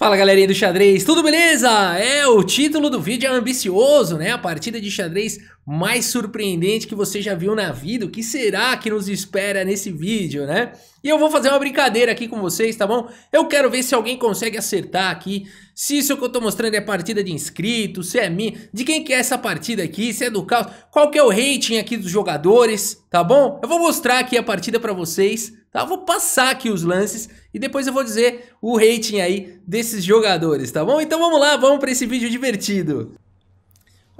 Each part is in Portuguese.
Fala galerinha do xadrez, tudo beleza? É, o título do vídeo é ambicioso, né? A partida de xadrez mais surpreendente que você já viu na vida. O que será que nos espera nesse vídeo, né? E eu vou fazer uma brincadeira aqui com vocês, tá bom? Eu quero ver se alguém consegue acertar aqui, se isso que eu tô mostrando é partida de inscritos, se é minha, de quem que é essa partida aqui, se é do caos, qual que é o rating aqui dos jogadores, tá bom? Eu vou mostrar aqui a partida pra vocês, tá? Eu vou passar aqui os lances e depois eu vou dizer o rating aí desses jogadores, tá bom? Então vamos lá, vamos pra esse vídeo divertido.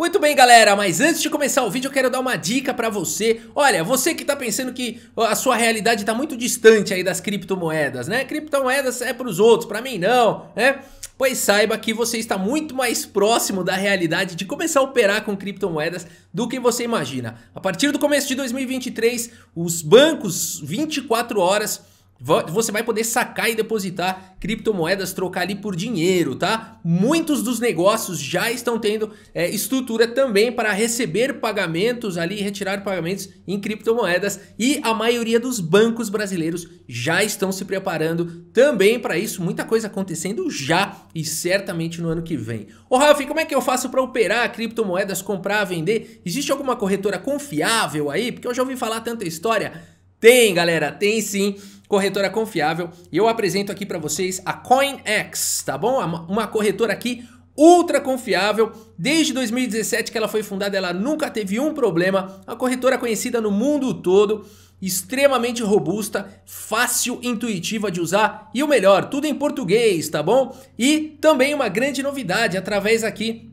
Muito bem galera, mas antes de começar o vídeo eu quero dar uma dica pra você Olha, você que tá pensando que a sua realidade tá muito distante aí das criptomoedas, né? Criptomoedas é pros outros, pra mim não, né? Pois saiba que você está muito mais próximo da realidade de começar a operar com criptomoedas do que você imagina A partir do começo de 2023, os bancos 24 horas você vai poder sacar e depositar criptomoedas, trocar ali por dinheiro, tá? Muitos dos negócios já estão tendo é, estrutura também para receber pagamentos ali, retirar pagamentos em criptomoedas e a maioria dos bancos brasileiros já estão se preparando também para isso. Muita coisa acontecendo já e certamente no ano que vem. Ô Ralf, como é que eu faço para operar criptomoedas, comprar, vender? Existe alguma corretora confiável aí? Porque eu já ouvi falar tanta história. Tem, galera, tem sim corretora confiável, e eu apresento aqui para vocês a CoinEx, tá bom? Uma corretora aqui ultra confiável. Desde 2017 que ela foi fundada, ela nunca teve um problema. Uma corretora conhecida no mundo todo, extremamente robusta, fácil, intuitiva de usar e o melhor, tudo em português, tá bom? E também uma grande novidade através aqui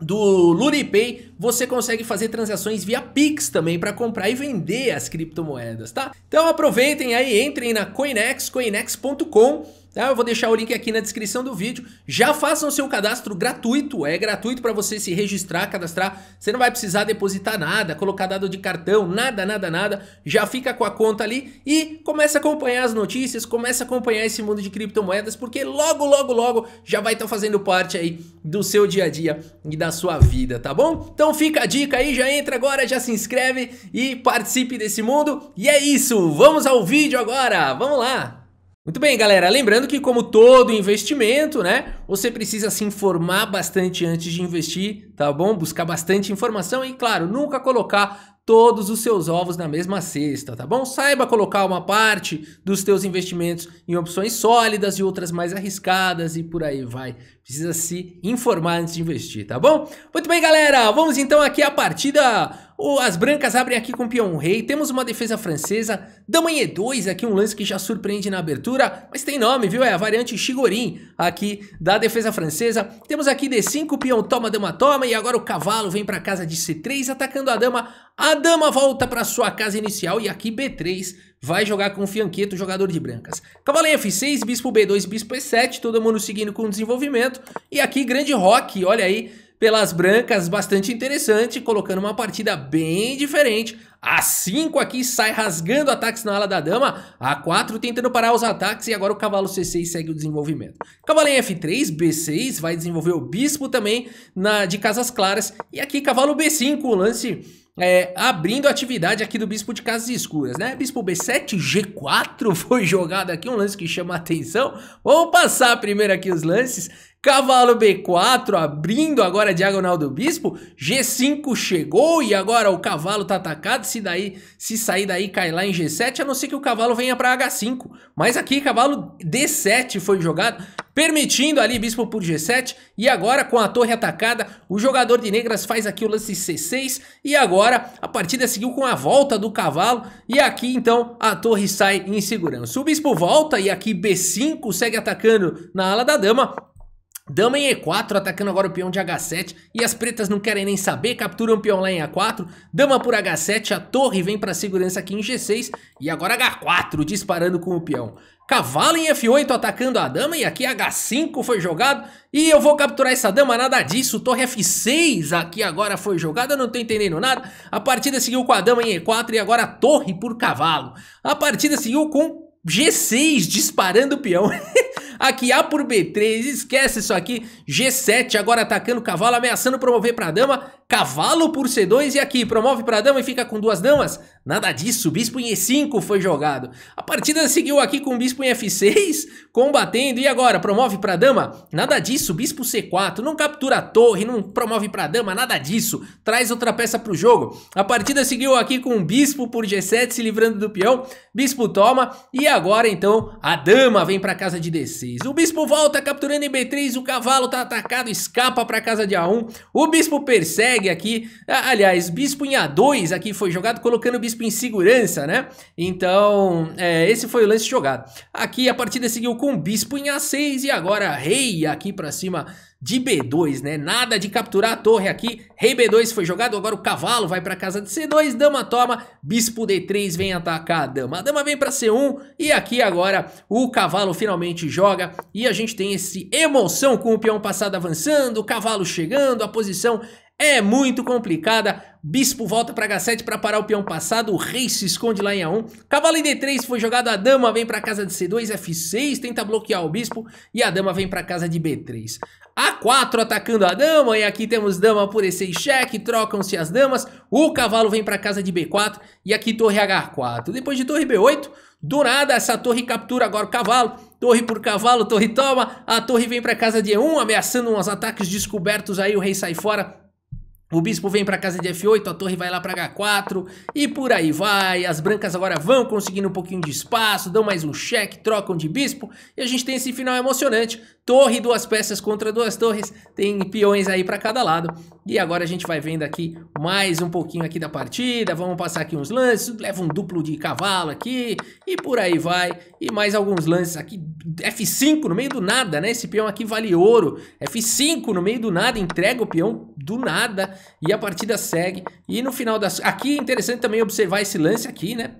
do LuniPay, você consegue fazer transações via Pix também para comprar e vender as criptomoedas, tá? Então aproveitem aí, entrem na Coinex, coinex.com Tá? Eu vou deixar o link aqui na descrição do vídeo. Já façam seu cadastro gratuito, é gratuito para você se registrar, cadastrar. Você não vai precisar depositar nada, colocar dado de cartão, nada, nada, nada. Já fica com a conta ali e começa a acompanhar as notícias, começa a acompanhar esse mundo de criptomoedas, porque logo, logo, logo já vai estar tá fazendo parte aí do seu dia a dia e da sua vida, tá bom? Então fica a dica aí, já entra agora, já se inscreve e participe desse mundo. E é isso, vamos ao vídeo agora, vamos lá! Muito bem, galera. Lembrando que, como todo investimento, né? Você precisa se informar bastante antes de investir, tá bom? Buscar bastante informação e, claro, nunca colocar todos os seus ovos na mesma cesta, tá bom? Saiba colocar uma parte dos teus investimentos em opções sólidas e outras mais arriscadas e por aí vai. Precisa se informar antes de investir, tá bom? Muito bem, galera. Vamos então aqui à partida as brancas abrem aqui com peão rei, temos uma defesa francesa, dama em e2, aqui um lance que já surpreende na abertura, mas tem nome, viu? É a variante Chigorin aqui da defesa francesa. Temos aqui d5, peão toma, dama toma, e agora o cavalo vem para casa de c3, atacando a dama. A dama volta para sua casa inicial e aqui b3 vai jogar com o Fianqueto, jogador de brancas. Cavalo em f6, bispo b2, bispo e7, todo mundo seguindo com o desenvolvimento. E aqui grande rock, olha aí pelas brancas, bastante interessante, colocando uma partida bem diferente. A 5 aqui sai rasgando ataques na ala da dama, a 4 tentando parar os ataques e agora o cavalo C6 segue o desenvolvimento. Cavalo em F3, B6 vai desenvolver o bispo também na de casas claras e aqui cavalo B5, o lance é, abrindo atividade aqui do Bispo de Casas Escuras, né? Bispo B7, G4 foi jogado aqui, um lance que chama a atenção. Vamos passar primeiro aqui os lances. Cavalo B4 abrindo agora a diagonal do bispo. G5 chegou e agora o cavalo tá atacado. Se daí, se sair daí, cai lá em G7, a não ser que o cavalo venha para H5. Mas aqui cavalo D7 foi jogado, permitindo ali bispo por G7. E agora com a torre atacada, o jogador de negras faz aqui o lance C6. E agora a partida seguiu com a volta do cavalo. E aqui então a torre sai em segurança. O bispo volta e aqui B5 segue atacando na ala da dama. Dama em E4, atacando agora o peão de H7. E as pretas não querem nem saber, capturam o peão lá em A4. Dama por H7, a torre vem para segurança aqui em G6. E agora H4, disparando com o peão. Cavalo em F8 atacando a dama e aqui H5 foi jogado e eu vou capturar essa dama, nada disso, torre F6 aqui agora foi jogada, não tô entendendo nada. A partida seguiu com a dama em E4 e agora torre por cavalo. A partida seguiu com G6 disparando o peão. aqui A por B3, esquece isso aqui. G7 agora atacando o cavalo, ameaçando promover pra dama. Cavalo por C2 e aqui promove pra dama e fica com duas damas. Nada disso, bispo em E5 foi jogado. A partida seguiu aqui com bispo em F6, combatendo. E agora, promove pra dama? Nada disso, bispo C4. Não captura a torre, não promove pra dama, nada disso. Traz outra peça pro jogo. A partida seguiu aqui com bispo por G7, se livrando do peão. Bispo toma e e agora então a dama vem pra casa de D6. O bispo volta capturando em B3, o cavalo tá atacado, escapa pra casa de A1. O bispo persegue aqui, aliás, bispo em A2 aqui foi jogado, colocando o bispo em segurança, né? Então, é, esse foi o lance jogado. Aqui a partida seguiu com bispo em A6 e agora rei aqui pra cima de B2, né? Nada de capturar a torre aqui. Rei B2 foi jogado, agora o cavalo vai para casa de C2, dama toma, bispo D3 vem atacar a dama. A dama vem para C1 e aqui agora o cavalo finalmente joga e a gente tem esse emoção com o peão passado avançando, o cavalo chegando, a posição é muito complicada. Bispo volta para H7 para parar o peão passado. O rei se esconde lá em A1. Cavalo em D3 foi jogado. A dama vem para casa de C2. F6 tenta bloquear o bispo. E a dama vem para casa de B3. A4 atacando a dama. E aqui temos dama por E6 cheque. Trocam-se as damas. O cavalo vem para casa de B4. E aqui torre H4. Depois de torre B8, do nada essa torre captura agora o cavalo. Torre por cavalo, torre toma. A torre vem para casa de E1, ameaçando uns ataques descobertos aí. O rei sai fora o bispo vem para casa de F8, a torre vai lá para H4 e por aí vai. As brancas agora vão conseguindo um pouquinho de espaço, dão mais um cheque, trocam de bispo e a gente tem esse final emocionante. Torre, duas peças contra duas torres, tem peões aí para cada lado. E agora a gente vai vendo aqui mais um pouquinho aqui da partida, vamos passar aqui uns lances, leva um duplo de cavalo aqui e por aí vai. E mais alguns lances aqui, F5 no meio do nada, né? Esse peão aqui vale ouro, F5 no meio do nada, entrega o peão do nada e a partida segue. E no final das. Aqui é interessante também observar esse lance aqui, né?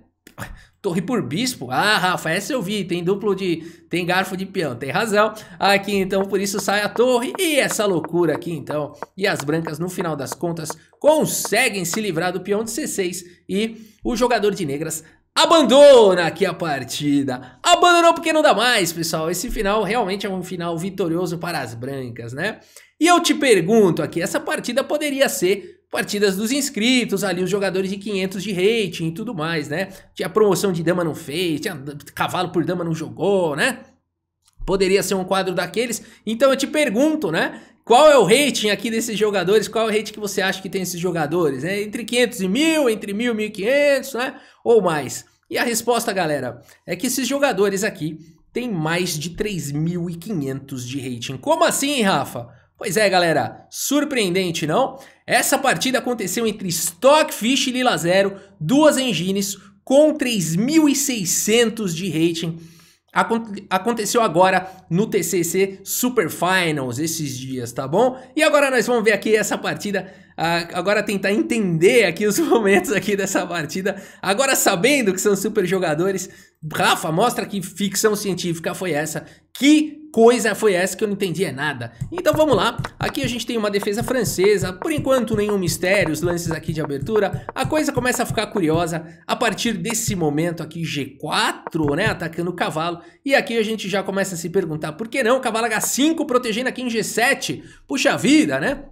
Torre por bispo? Ah, Rafa, essa eu vi. Tem duplo de. Tem garfo de peão. Tem razão. Aqui então, por isso sai a torre. E essa loucura aqui então. E as brancas, no final das contas, conseguem se livrar do peão de C6. E o jogador de negras abandona aqui a partida. Abandonou porque não dá mais, pessoal. Esse final realmente é um final vitorioso para as brancas, né? E eu te pergunto aqui, essa partida poderia ser partidas dos inscritos ali, os jogadores de 500 de rating e tudo mais, né? Tinha promoção de dama não fez, tinha cavalo por dama não jogou, né? Poderia ser um quadro daqueles. Então eu te pergunto, né? Qual é o rating aqui desses jogadores? Qual é o rating que você acha que tem esses jogadores? É entre 500 e 1.000, entre 1.000 e 1.500, né? Ou mais. E a resposta, galera, é que esses jogadores aqui têm mais de 3.500 de rating. Como assim, Rafa? Pois é, galera, surpreendente, não? Essa partida aconteceu entre Stockfish e Lila Zero, duas engines com 3.600 de rating Aconteceu agora no TCC Super Finals esses dias, tá bom? E agora nós vamos ver aqui essa partida, agora tentar entender aqui os momentos aqui dessa partida. Agora sabendo que são super jogadores, Rafa, mostra que ficção científica foi essa que coisa foi essa que eu não entendia nada? Então vamos lá, aqui a gente tem uma defesa francesa, por enquanto nenhum mistério, os lances aqui de abertura, a coisa começa a ficar curiosa a partir desse momento aqui, G4, né, atacando o cavalo, e aqui a gente já começa a se perguntar, por que não, cavalo H5 protegendo aqui em G7? Puxa vida, né?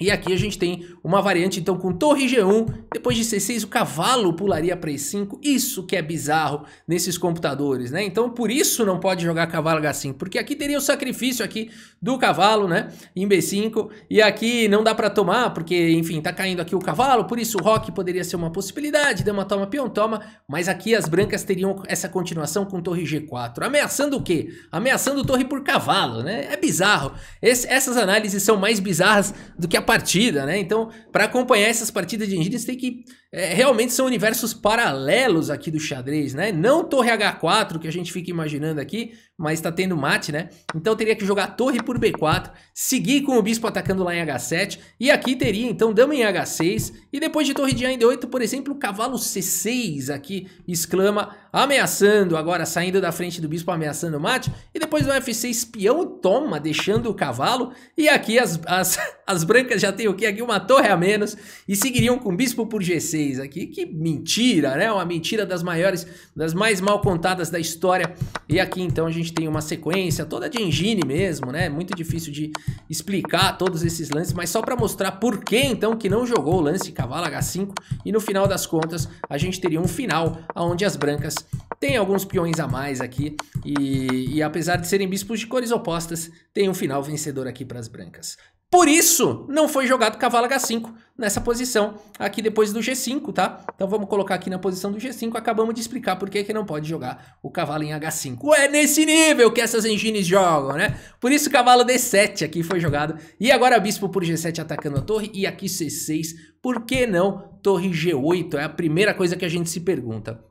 E aqui a gente tem uma variante então com torre G1, depois de C6 o cavalo pularia para E5, isso que é bizarro nesses computadores, né? Então por isso não pode jogar cavalo H5, porque aqui teria o sacrifício aqui do cavalo, né? Em B5, e aqui não dá para tomar, porque enfim, tá caindo aqui o cavalo, por isso o rock poderia ser uma possibilidade, dama toma, peão toma, mas aqui as brancas teriam essa continuação com torre G4, ameaçando o quê? Ameaçando torre por cavalo, né? É bizarro, Esse, essas análises são mais bizarras do que a partida, né? Então, para acompanhar essas partidas de engine, você tem que é, realmente são universos paralelos aqui do xadrez, né? Não torre H4 que a gente fica imaginando aqui, mas tá tendo mate, né? Então teria que jogar torre por B4, seguir com o bispo atacando lá em H7, e aqui teria então dama em H6, e depois de torre de A em D8, por exemplo, cavalo C6 aqui exclama ameaçando, agora saindo da frente do bispo ameaçando o mate, e depois no F6 peão toma, deixando o cavalo, e aqui as, as, as brancas já tem o que? Aqui uma torre a menos, e seguiriam com bispo por G6, vocês aqui que mentira, né? Uma mentira das maiores, das mais mal contadas da história. E aqui então a gente tem uma sequência toda de engine mesmo, né? Muito difícil de explicar todos esses lances, mas só para mostrar por que então que não jogou o lance cavalo H5 e no final das contas a gente teria um final onde as brancas têm alguns peões a mais aqui e, e apesar de serem bispos de cores opostas, tem um final vencedor aqui para as brancas. Por isso, não foi jogado cavalo H5 nessa posição aqui depois do G5, tá? Então vamos colocar aqui na posição do G5. Acabamos de explicar por que, que não pode jogar o cavalo em H5. É nesse nível que essas engines jogam, né? Por isso cavalo D7 aqui foi jogado. E agora bispo por G7 atacando a torre e aqui C6. Por que não torre G8? É a primeira coisa que a gente se pergunta.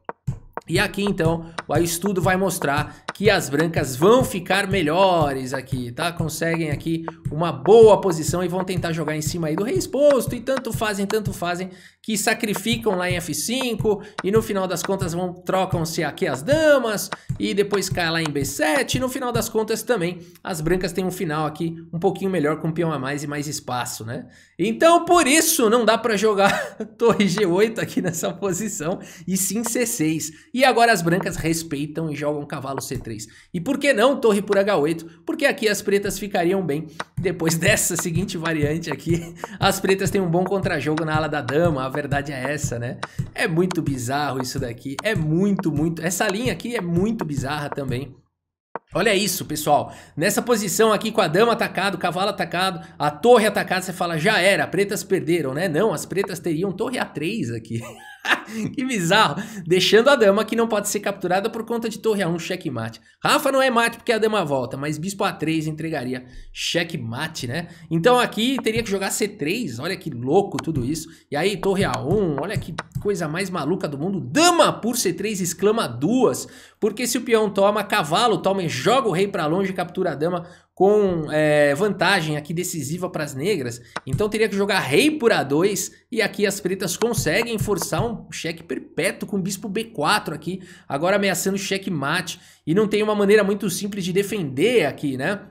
E aqui então, o estudo vai mostrar que as brancas vão ficar melhores aqui, tá? Conseguem aqui uma boa posição e vão tentar jogar em cima aí do rei exposto e tanto fazem, tanto fazem que sacrificam lá em F5 e no final das contas vão trocam-se aqui as damas e depois cai lá em B7 e no final das contas também as brancas têm um final aqui um pouquinho melhor com peão a mais e mais espaço, né? Então por isso não dá para jogar torre G8 aqui nessa posição e sim C6. E agora as brancas respeitam e jogam cavalo C3. E por que não torre por H8? Porque aqui as pretas ficariam bem. Depois dessa seguinte variante aqui, as pretas têm um bom contrajogo na ala da dama, a verdade é essa, né? É muito bizarro isso daqui, é muito, muito... Essa linha aqui é muito bizarra também. Olha isso, pessoal. Nessa posição aqui com a dama atacado, o cavalo atacado, a torre atacada, você fala, já era, pretas perderam, né? Não, as pretas teriam torre A3 aqui. que bizarro. Deixando a dama que não pode ser capturada por conta de torre a1, checkmate. Rafa não é mate porque a dama volta, mas bispo a3 entregaria checkmate, né? Então aqui teria que jogar c3, olha que louco tudo isso. E aí torre a1, olha que coisa mais maluca do mundo. Dama por c3 exclama duas, porque se o peão toma, cavalo toma e joga o rei para longe e captura a dama, com é, vantagem aqui decisiva para as negras, então teria que jogar rei por A2 e aqui as pretas conseguem forçar um cheque perpétuo com bispo B4 aqui, agora ameaçando cheque mate e não tem uma maneira muito simples de defender aqui, né?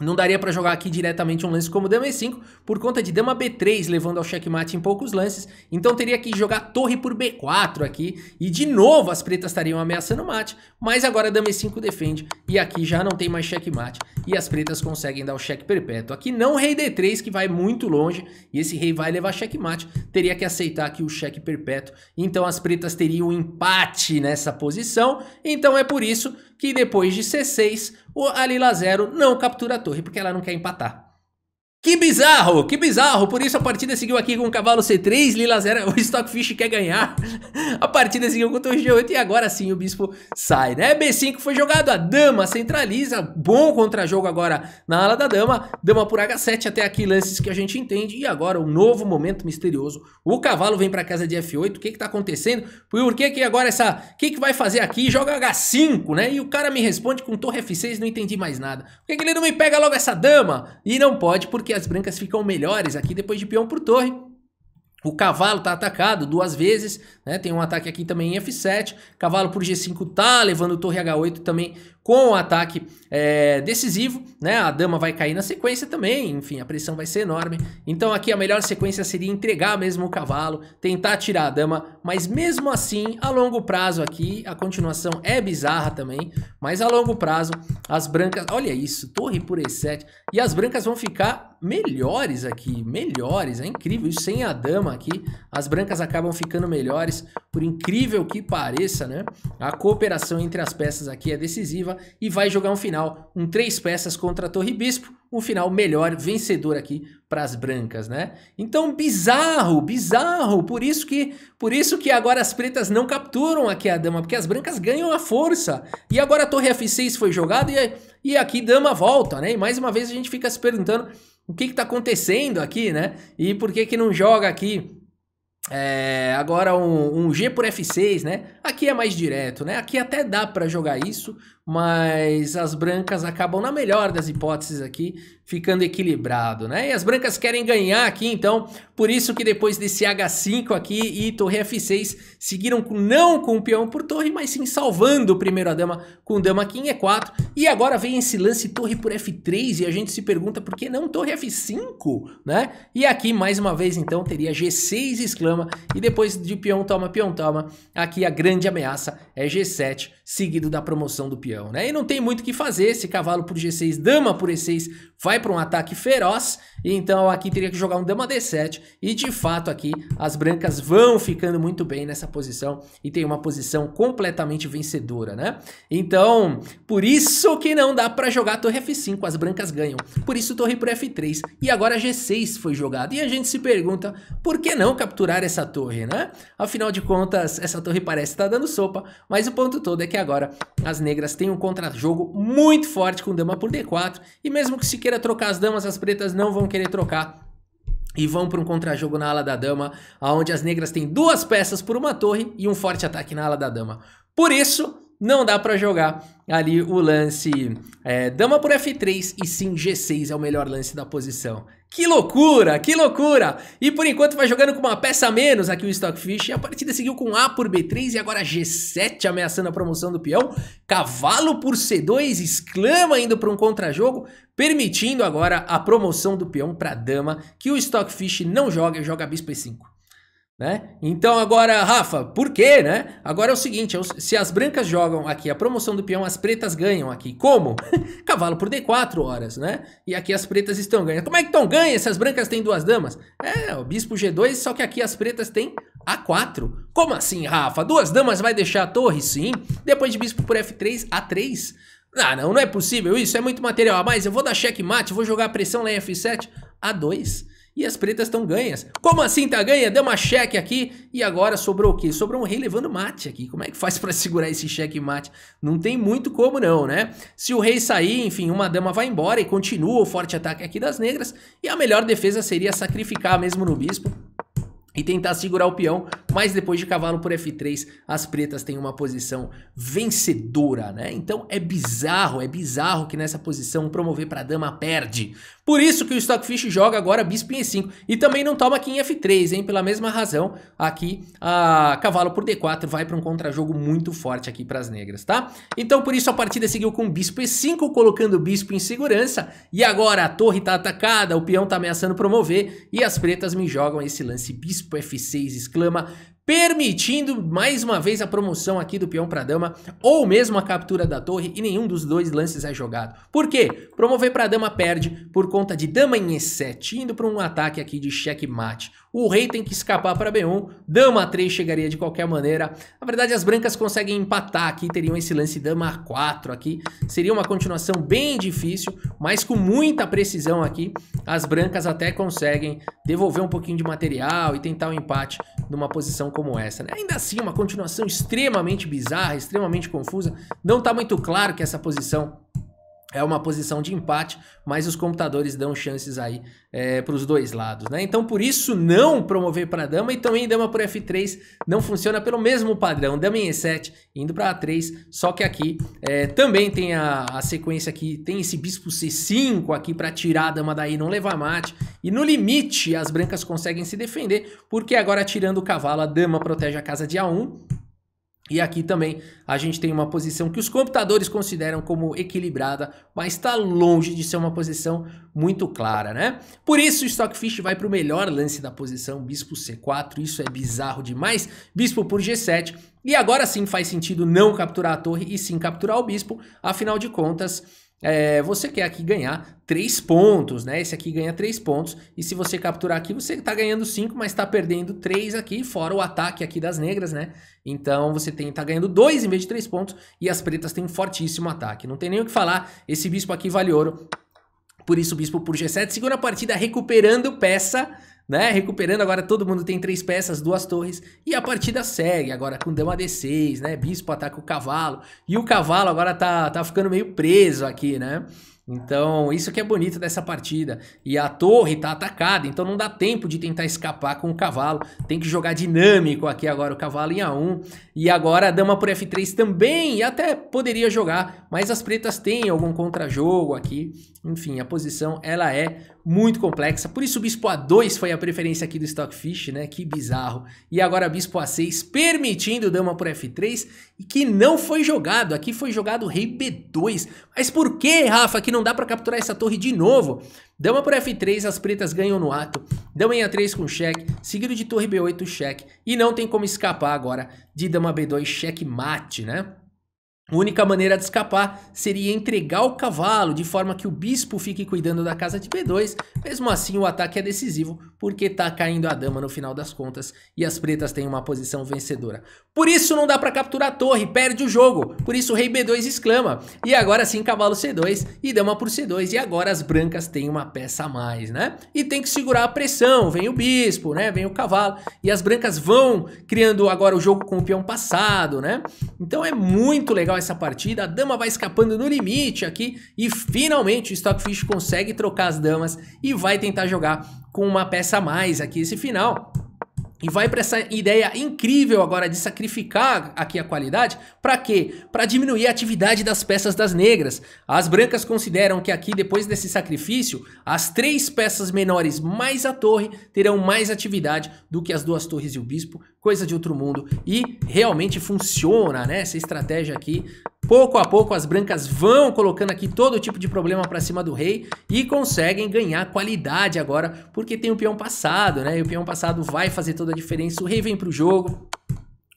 Não daria para jogar aqui diretamente um lance como dama e5 por conta de dama b3 levando ao checkmate em poucos lances, então teria que jogar torre por b4 aqui e de novo as pretas estariam ameaçando o mate, mas agora dama e5 defende e aqui já não tem mais checkmate e as pretas conseguem dar o cheque perpétuo. Aqui não rei d3 que vai muito longe e esse rei vai levar checkmate, teria que aceitar aqui o cheque perpétuo, então as pretas teriam um empate nessa posição, então é por isso que depois de C6, o Alila Zero não captura a torre, porque ela não quer empatar. Que bizarro, que bizarro. Por isso a partida seguiu aqui com o cavalo C3, Lila 0, o Stockfish quer ganhar. A partida seguiu com o torre G8 e agora sim o bispo sai, né? B5 foi jogado, a dama centraliza, bom contra-jogo agora na ala da dama. Dama por H7 até aqui, lances que a gente entende. E agora um novo momento misterioso. O cavalo vem pra casa de F8, o que que tá acontecendo? Por que que agora essa... O que que vai fazer aqui? Joga H5, né? E o cara me responde com torre F6, não entendi mais nada. Por que que ele não me pega logo essa dama? E não pode, porque que as brancas ficam melhores aqui depois de peão por torre. O cavalo está atacado duas vezes, né? Tem um ataque aqui também em F7. Cavalo por G5 tá levando torre H8 também com o ataque é, decisivo, né? A dama vai cair na sequência também, enfim, a pressão vai ser enorme. Então aqui a melhor sequência seria entregar mesmo o cavalo, tentar tirar a dama, mas mesmo assim, a longo prazo aqui, a continuação é bizarra também, mas a longo prazo as brancas, olha isso, torre por e7, e as brancas vão ficar melhores aqui, melhores, é incrível, isso sem a dama aqui, as brancas acabam ficando melhores, por incrível que pareça, né? A cooperação entre as peças aqui é decisiva, reserva e vai jogar um final, um três peças contra a Torre Bispo, um final melhor, vencedor aqui para as brancas, né? Então bizarro, bizarro, por isso que por isso que agora as pretas não capturam aqui a dama, porque as brancas ganham a força. E agora a torre F6 foi jogada e, e aqui dama volta, né? E mais uma vez a gente fica se perguntando o que está acontecendo aqui, né? E por que que não joga aqui é, agora um, um G por F6, né? Aqui é mais direto, né? Aqui até dá para jogar isso, mas as brancas acabam, na melhor das hipóteses aqui, ficando equilibrado, né? E as brancas querem ganhar aqui, então, por isso que depois desse H5 aqui e torre F6, seguiram com, não com o peão por torre, mas sim salvando o primeiro a dama com dama aqui em E4. E agora vem esse lance torre por F3 e a gente se pergunta por que não torre F5, né? E aqui, mais uma vez, então, teria G6 exclama e depois de peão toma, peão toma, aqui a grande grande ameaça é G7, seguido da promoção do peão, né? E não tem muito o que fazer, esse cavalo por G6, dama por E6, vai para um ataque feroz, então aqui teria que jogar um dama D7, e de fato aqui as brancas vão ficando muito bem nessa posição, e tem uma posição completamente vencedora, né? Então, por isso que não dá para jogar torre F5, as brancas ganham, por isso torre por F3, e agora G6 foi jogado, e a gente se pergunta, por que não capturar essa torre, né? Afinal de contas, essa torre parece Tá dando sopa, mas o ponto todo é que agora as negras têm um contra-jogo muito forte com dama por D4, e mesmo que se queira trocar as damas, as pretas não vão querer trocar, e vão para um contra-jogo na ala da dama, onde as negras têm duas peças por uma torre e um forte ataque na ala da dama. Por isso, não dá para jogar ali o lance é, dama por F3 e sim G6 é o melhor lance da posição. Que loucura, que loucura! E por enquanto vai jogando com uma peça a menos aqui o Stockfish. A partida seguiu com A por B3 e agora G7 ameaçando a promoção do peão. Cavalo por C2, exclama indo para um contra-jogo, permitindo agora a promoção do peão para dama, que o Stockfish não joga e joga Bispo E5. Né? Então agora, Rafa, por quê, né? Agora é o seguinte, é se as brancas jogam aqui a promoção do peão, as pretas ganham aqui. Como? Cavalo por D4 horas, né? E aqui as pretas estão ganhando. Como é que estão ganhando se as brancas têm duas damas? É, o bispo G2, só que aqui as pretas têm A4. Como assim, Rafa? Duas damas vai deixar a torre? Sim. Depois de bispo por F3, A3. Ah, não, não é possível isso, é muito material a mais. Eu vou dar checkmate, vou jogar a pressão lá em F7, A2. E as pretas estão ganhas. Como assim tá ganha? Deu uma cheque aqui e agora sobrou o quê? Sobrou um rei levando mate aqui. Como é que faz para segurar esse cheque mate? Não tem muito como não, né? Se o rei sair, enfim, uma dama vai embora e continua o forte ataque aqui das negras. E a melhor defesa seria sacrificar mesmo no bispo e tentar segurar o peão, mas depois de cavalo por F3, as pretas têm uma posição vencedora, né? Então é bizarro, é bizarro que nessa posição promover para dama perde, por isso que o Stockfish joga agora bispo em e5 e também não toma aqui em f3, hein? Pela mesma razão, aqui a cavalo por d4 vai para um contrajogo muito forte aqui para as negras, tá? Então por isso a partida seguiu com bispo e5, colocando o bispo em segurança e agora a torre está atacada, o peão está ameaçando promover e as pretas me jogam esse lance bispo f6, exclama permitindo mais uma vez a promoção aqui do peão para dama ou mesmo a captura da torre e nenhum dos dois lances é jogado. Por quê? Promover para dama perde por conta de dama em E7, indo para um ataque aqui de checkmate. O rei tem que escapar para B1, dama 3 chegaria de qualquer maneira. Na verdade, as brancas conseguem empatar aqui, teriam esse lance dama 4 aqui. Seria uma continuação bem difícil, mas com muita precisão aqui. As brancas até conseguem devolver um pouquinho de material e tentar o um empate numa posição como essa. Né? Ainda assim, uma continuação extremamente bizarra, extremamente confusa. Não está muito claro que essa posição é uma posição de empate, mas os computadores dão chances aí é, para os dois lados, né? Então por isso não promover para dama e também dama por F3 não funciona pelo mesmo padrão, dama em E7 indo para A3, só que aqui é, também tem a, a, sequência aqui, tem esse bispo C5 aqui para tirar a dama daí não levar mate e no limite as brancas conseguem se defender porque agora tirando o cavalo a dama protege a casa de A1 e aqui também a gente tem uma posição que os computadores consideram como equilibrada, mas está longe de ser uma posição muito clara, né? Por isso o Stockfish vai para o melhor lance da posição, bispo C4, isso é bizarro demais, bispo por G7, e agora sim faz sentido não capturar a torre e sim capturar o bispo, afinal de contas é, você quer aqui ganhar 3 pontos, né? Esse aqui ganha 3 pontos. E se você capturar aqui, você está ganhando 5, mas está perdendo 3 aqui, fora o ataque aqui das negras, né? Então você tem tá ganhando 2 em vez de 3 pontos. E as pretas têm um fortíssimo ataque. Não tem nem o que falar. Esse bispo aqui vale ouro. Por isso, bispo por G7. Segunda partida, recuperando peça né? Recuperando agora, todo mundo tem três peças, duas torres. E a partida segue agora com dama D6, né? Bispo ataca o cavalo. E o cavalo agora tá, tá ficando meio preso aqui, né? Então, isso que é bonito dessa partida. E a torre está atacada, então não dá tempo de tentar escapar com o cavalo. Tem que jogar dinâmico aqui agora o cavalo em A1. E agora a dama por F3 também, e até poderia jogar, mas as pretas têm algum contrajogo aqui. Enfim, a posição ela é muito complexa. Por isso bispo A2 foi a preferência aqui do Stockfish, né? Que bizarro. E agora bispo A6 permitindo dama por F3, e que não foi jogado. Aqui foi jogado rei B2. Mas por que, Rafa, que não dá para capturar essa torre de novo. Dama por F3, as pretas ganham no ato. Dama em A3 com cheque, seguido de torre B8 cheque. E não tem como escapar agora de dama B2 cheque mate, né? A única maneira de escapar seria entregar o cavalo, de forma que o bispo fique cuidando da casa de B2. Mesmo assim, o ataque é decisivo, porque tá caindo a dama no final das contas e as pretas têm uma posição vencedora. Por isso não dá para capturar a torre, perde o jogo. Por isso o rei B2 exclama. E agora sim, cavalo C2 e dama por C2. E agora as brancas têm uma peça a mais, né? E tem que segurar a pressão, vem o bispo, né? Vem o cavalo. E as brancas vão criando agora o jogo com o peão passado, né? Então é muito legal essa partida, a dama vai escapando no limite aqui e finalmente o Stockfish consegue trocar as damas e vai tentar jogar com uma peça a mais aqui esse final. E vai para essa ideia incrível agora de sacrificar aqui a qualidade, para quê? Para diminuir a atividade das peças das negras. As brancas consideram que aqui depois desse sacrifício, as três peças menores mais a torre terão mais atividade do que as duas torres e o bispo, coisa de outro mundo e realmente funciona, né? Essa estratégia aqui. Pouco a pouco as brancas vão colocando aqui todo tipo de problema para cima do rei e conseguem ganhar qualidade agora, porque tem o peão passado, né? E o peão passado vai fazer toda a diferença. O rei vem pro jogo,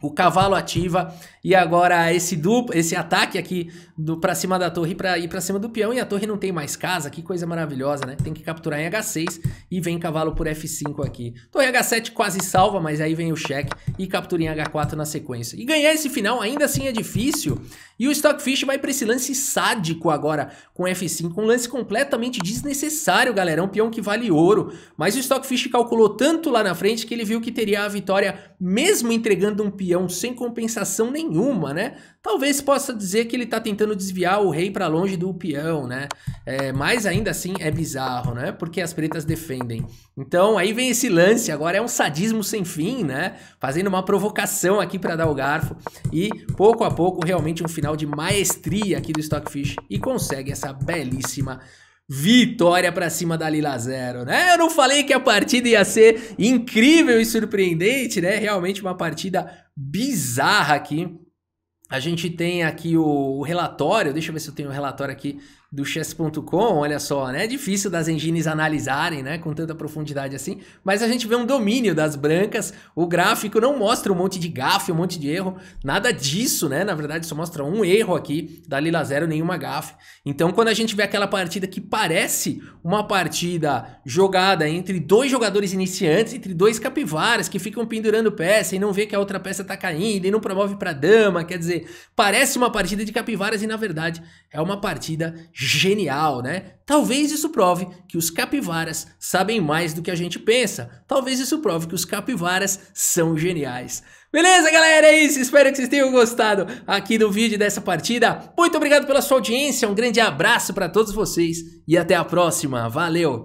o cavalo ativa e agora esse duplo, esse ataque aqui do para cima da torre para ir para cima do peão e a torre não tem mais casa, que coisa maravilhosa, né? Tem que capturar em H6 e vem cavalo por F5 aqui. Torre H7 quase salva, mas aí vem o cheque e captura em H4 na sequência. E ganhar esse final ainda assim é difícil. E o Stockfish vai para esse lance sádico agora com F5, um lance completamente desnecessário, galera. É um peão que vale ouro, mas o Stockfish calculou tanto lá na frente que ele viu que teria a vitória mesmo entregando um peão sem compensação nenhuma nenhuma, uma, né? Talvez possa dizer que ele está tentando desviar o rei para longe do peão, né? É, mas ainda assim é bizarro, né? Porque as pretas defendem. Então aí vem esse lance, agora é um sadismo sem fim, né? Fazendo uma provocação aqui para dar o garfo. E pouco a pouco, realmente um final de maestria aqui do Stockfish. E consegue essa belíssima Vitória para cima da Lila Zero, né? Eu não falei que a partida ia ser incrível e surpreendente, né? Realmente uma partida bizarra aqui. A gente tem aqui o, o relatório, deixa eu ver se eu tenho o um relatório aqui do chess.com, olha só, né? É difícil das engines analisarem, né, com tanta profundidade assim, mas a gente vê um domínio das brancas. O gráfico não mostra um monte de gafe, um monte de erro, nada disso, né? Na verdade, só mostra um erro aqui, da Lila zero, nenhuma gafe. Então, quando a gente vê aquela partida que parece uma partida jogada entre dois jogadores iniciantes, entre dois capivaras que ficam pendurando peça e não vê que a outra peça tá caindo e não promove para dama, quer dizer, parece uma partida de capivaras e na verdade é uma partida genial, né? Talvez isso prove que os capivaras sabem mais do que a gente pensa. Talvez isso prove que os capivaras são geniais. Beleza, galera? É isso. Espero que vocês tenham gostado aqui do vídeo dessa partida. Muito obrigado pela sua audiência. Um grande abraço para todos vocês e até a próxima. Valeu!